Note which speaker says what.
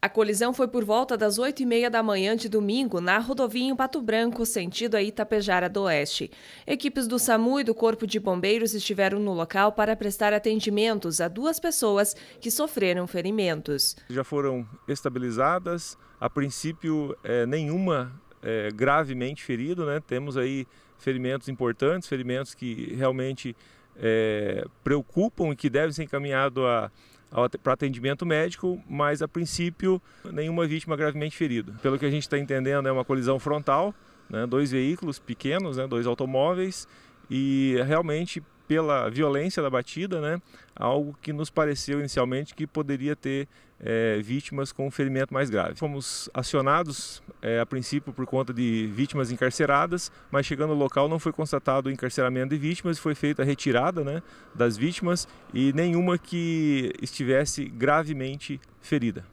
Speaker 1: A colisão foi por volta das 8 e meia da manhã de domingo na rodovia em Pato Branco, sentido a Itapejara do Oeste. Equipes do SAMU e do Corpo de Bombeiros estiveram no local para prestar atendimentos a duas pessoas que sofreram ferimentos.
Speaker 2: Já foram estabilizadas, a princípio é, nenhuma é, gravemente ferida, né? temos aí ferimentos importantes, ferimentos que realmente é, preocupam e que devem ser encaminhados a para atendimento médico, mas a princípio nenhuma vítima gravemente ferida. Pelo que a gente está entendendo, é uma colisão frontal, né, dois veículos pequenos, né, dois automóveis, e realmente pela violência da batida, né, algo que nos pareceu inicialmente que poderia ter é, vítimas com ferimento mais grave. Fomos acionados é, a princípio por conta de vítimas encarceradas, mas chegando ao local não foi constatado o encarceramento de vítimas, foi feita a retirada né, das vítimas e nenhuma que estivesse gravemente ferida.